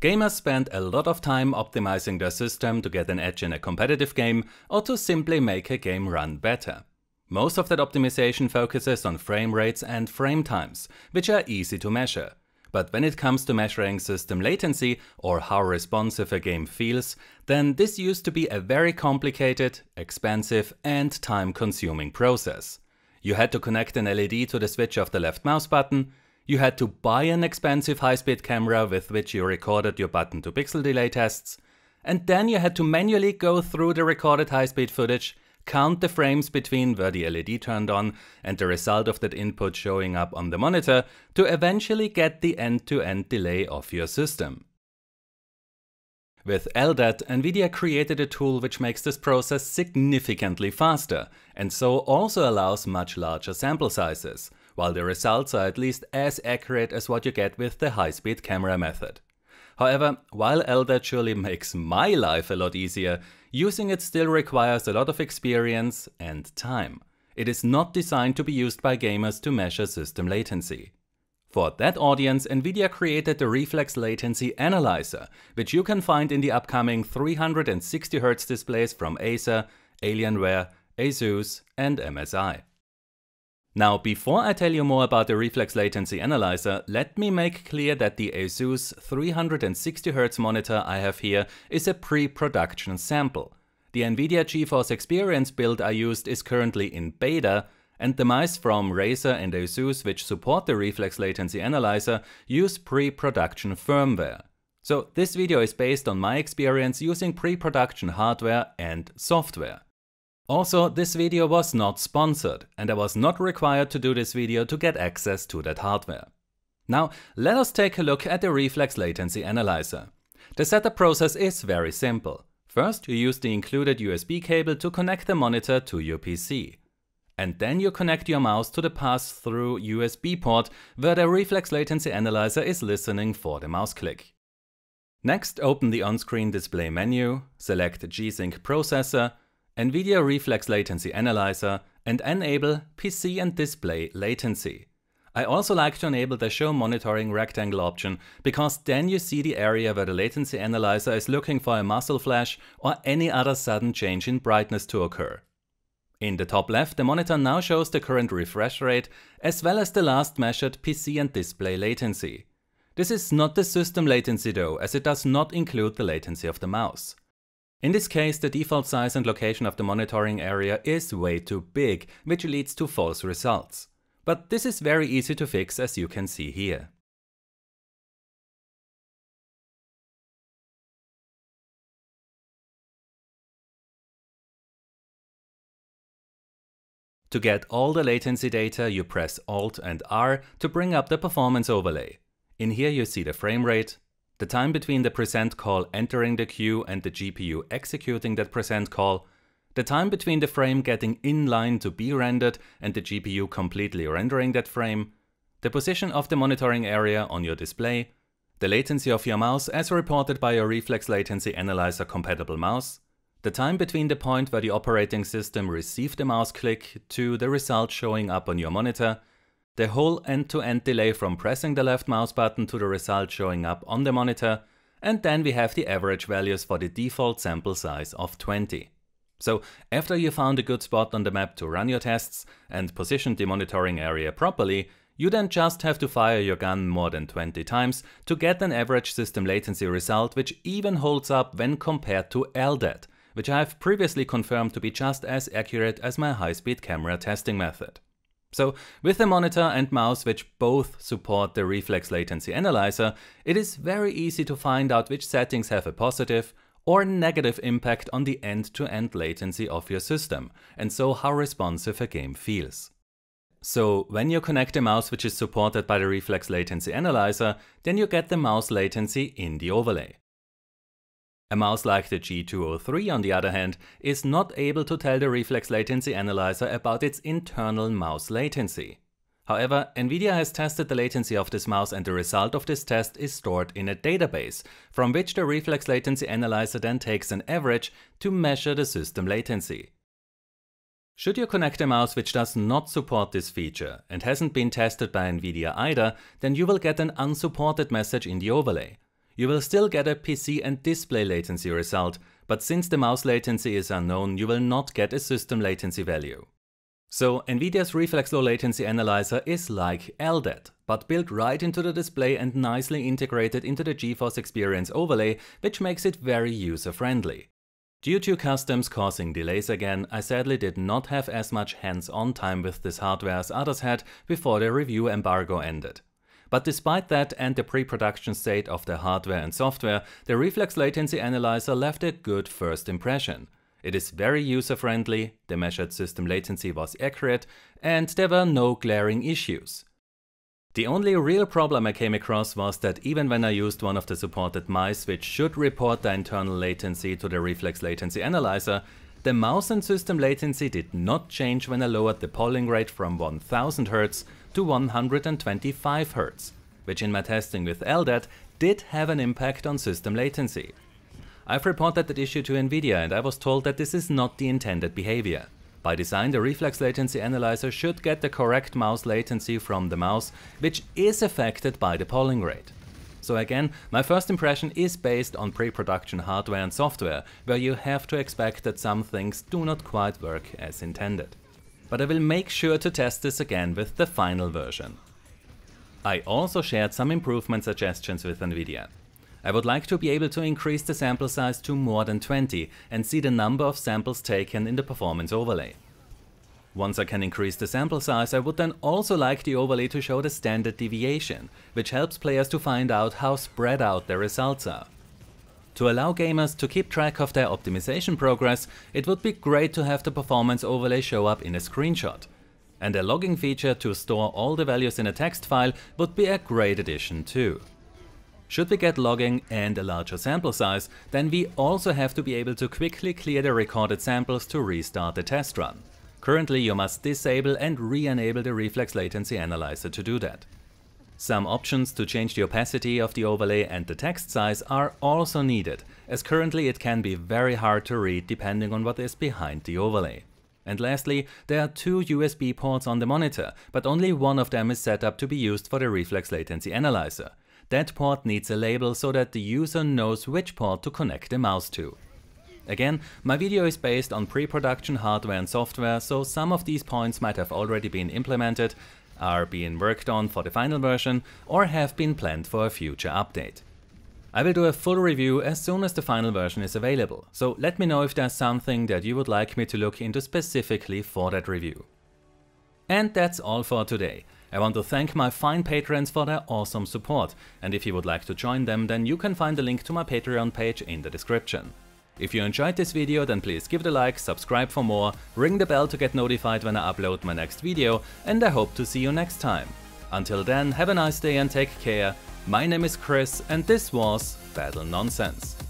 Gamers spend a lot of time optimizing their system to get an edge in a competitive game or to simply make a game run better. Most of that optimization focuses on frame rates and frame times, which are easy to measure. But when it comes to measuring system latency or how responsive a game feels, then this used to be a very complicated, expensive and time-consuming process. You had to connect an LED to the switch of the left mouse button, you had to buy an expensive high-speed camera with which you recorded your button to pixel delay tests, and then you had to manually go through the recorded high-speed footage, count the frames between where the LED turned on and the result of that input showing up on the monitor to eventually get the end-to-end delay of your system. With LDAT, NVIDIA created a tool which makes this process significantly faster, and so also allows much larger sample sizes, while the results are at least as accurate as what you get with the high-speed camera method. However, while Elder surely makes my life a lot easier, using it still requires a lot of experience and time. It is not designed to be used by gamers to measure system latency. For that audience, NVIDIA created the Reflex Latency Analyzer, which you can find in the upcoming 360Hz displays from Acer, Alienware, ASUS, and MSI. Now, before I tell you more about the reflex latency analyzer, let me make clear that the ASUS 360Hz monitor I have here is a pre-production sample. The NVIDIA GeForce Experience build I used is currently in beta, and the mice from Razer and ASUS which support the reflex latency analyzer use pre-production firmware. So this video is based on my experience using pre-production hardware and software. Also, this video was not sponsored and I was not required to do this video to get access to that hardware. Now, let us take a look at the reflex latency analyzer. The setup process is very simple. First, you use the included USB cable to connect the monitor to your PC. And then you connect your mouse to the pass-through USB port where the reflex latency analyzer is listening for the mouse click. Next, open the on-screen display menu, select G-Sync Processor, NVIDIA Reflex Latency Analyzer, and enable PC and display latency. I also like to enable the show monitoring rectangle option because then you see the area where the latency analyzer is looking for a muscle flash or any other sudden change in brightness to occur. In the top left, the monitor now shows the current refresh rate as well as the last measured PC and display latency. This is not the system latency though, as it does not include the latency of the mouse. In this case, the default size and location of the monitoring area is way too big, which leads to false results. But this is very easy to fix as you can see here. To get all the latency data, you press Alt and R to bring up the performance overlay. In here you see the frame rate, the time between the present call entering the queue and the GPU executing that present call, the time between the frame getting in line to be rendered and the GPU completely rendering that frame, the position of the monitoring area on your display, the latency of your mouse as reported by your reflex latency analyzer compatible mouse, the time between the point where the operating system received the mouse click to the result showing up on your monitor, the whole end-to-end delay from pressing the left mouse button to the result showing up on the monitor, and then we have the average values for the default sample size of 20. So after you found a good spot on the map to run your tests and positioned the monitoring area properly, you then just have to fire your gun more than 20 times to get an average system latency result which even holds up when compared to LDAT, which I have previously confirmed to be just as accurate as my high-speed camera testing method. So with the monitor and mouse which both support the reflex latency analyzer, it is very easy to find out which settings have a positive or negative impact on the end-to-end -end latency of your system, and so how responsive a game feels. So when you connect a mouse which is supported by the reflex latency analyzer, then you get the mouse latency in the overlay. A mouse like the G203, on the other hand, is not able to tell the reflex latency analyzer about its internal mouse latency. However, NVIDIA has tested the latency of this mouse and the result of this test is stored in a database, from which the reflex latency analyzer then takes an average to measure the system latency. Should you connect a mouse which does not support this feature and hasn't been tested by NVIDIA either, then you will get an unsupported message in the overlay. You will still get a PC and display latency result, but since the mouse latency is unknown, you will not get a system latency value. So NVIDIA's Reflex Low Latency Analyzer is like LDAT, but built right into the display and nicely integrated into the GeForce Experience overlay, which makes it very user-friendly. Due to customs causing delays again, I sadly did not have as much hands-on time with this hardware as others had before the review embargo ended. But despite that and the pre-production state of the hardware and software, the reflex latency analyzer left a good first impression. It is very user-friendly, the measured system latency was accurate, and there were no glaring issues. The only real problem I came across was that even when I used one of the supported mice which should report the internal latency to the reflex latency analyzer, the mouse and system latency did not change when I lowered the polling rate from 1000 Hz to 125 Hz, which in my testing with LDAT did have an impact on system latency. I've reported that issue to Nvidia and I was told that this is not the intended behavior. By design, the reflex latency analyzer should get the correct mouse latency from the mouse, which is affected by the polling rate. So again, my first impression is based on pre-production hardware and software, where you have to expect that some things do not quite work as intended. But I will make sure to test this again with the final version. I also shared some improvement suggestions with Nvidia. I would like to be able to increase the sample size to more than 20 and see the number of samples taken in the performance overlay. Once I can increase the sample size, I would then also like the overlay to show the standard deviation, which helps players to find out how spread out their results are. To allow gamers to keep track of their optimization progress, it would be great to have the performance overlay show up in a screenshot. And a logging feature to store all the values in a text file would be a great addition too. Should we get logging and a larger sample size, then we also have to be able to quickly clear the recorded samples to restart the test run. Currently, you must disable and re-enable the reflex latency analyzer to do that. Some options to change the opacity of the overlay and the text size are also needed, as currently it can be very hard to read depending on what is behind the overlay. And lastly, there are two USB ports on the monitor, but only one of them is set up to be used for the reflex latency analyzer. That port needs a label so that the user knows which port to connect the mouse to. Again, my video is based on pre-production hardware and software, so some of these points might have already been implemented, are being worked on for the final version, or have been planned for a future update. I will do a full review as soon as the final version is available, so let me know if there's something that you would like me to look into specifically for that review. And that's all for today. I want to thank my fine patrons for their awesome support, and if you would like to join them, then you can find the link to my Patreon page in the description. If you enjoyed this video then please give it a like, subscribe for more, ring the bell to get notified when I upload my next video and I hope to see you next time. Until then have a nice day and take care, my name is Chris and this was Battle Nonsense.